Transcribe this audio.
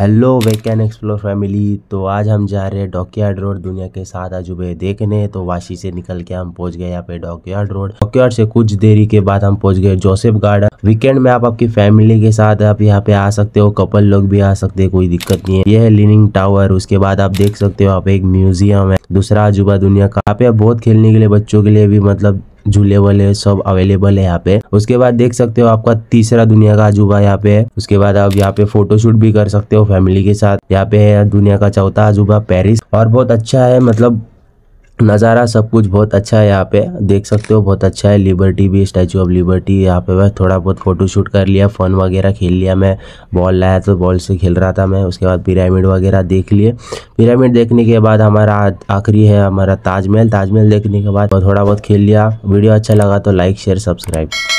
hello वेकैन explore family तो आज हम जा रहे हैं डॉकयार्ड रोड दुनिया के सात अजूबे देखने तो वाशी से निकल के हम पहुंच गए यहाँ पे डॉकयार्ड रोड डॉकयार्ड से कुछ देरी के बाद हम पहुंच गए जोसेफ गार्डन वीकेंड में आप आपकी फैमिली के साथ आप यहाँ पे आ सकते हो कपल लोग भी आ सकते हैं कोई दिक्कत नहीं है यह है लिनिंग टावर उसके बाद आप देख सकते हो यहाँ पे एक म्यूजियम है दूसरा अजूबा दुनिया का यहाँ पे बहुत खेलने के लिए बच्चों के लिए भी मतलब झूले वाले सब अवेलेबल है यहाँ पे उसके बाद देख सकते हो आपका तीसरा दुनिया का अजूबा यहाँ पे उसके बाद आप यहाँ पे फोटोशूट भी कर सकते हो फैमिली के साथ यहाँ पे है दुनिया का चौथा अजूबा पेरिस और बहुत अच्छा है मतलब नज़ारा सब कुछ बहुत अच्छा है यहाँ पे देख सकते हो बहुत अच्छा है लिबर्टी भी स्टैचू ऑफ लिबर्टी यहाँ पे मैं थोड़ा बहुत फोटोशूट कर लिया फ़ोन वगैरह खेल लिया मैं बॉल लाया तो बॉल से खेल रहा था मैं उसके बाद पिरामिड वगैरह देख लिए पिरामिड देखने के बाद हमारा आखिरी है हमारा ताजमहल ताजमहल देखने के बाद थोड़ा बहुत खेल लिया वीडियो अच्छा लगा तो लाइक शेयर सब्सक्राइब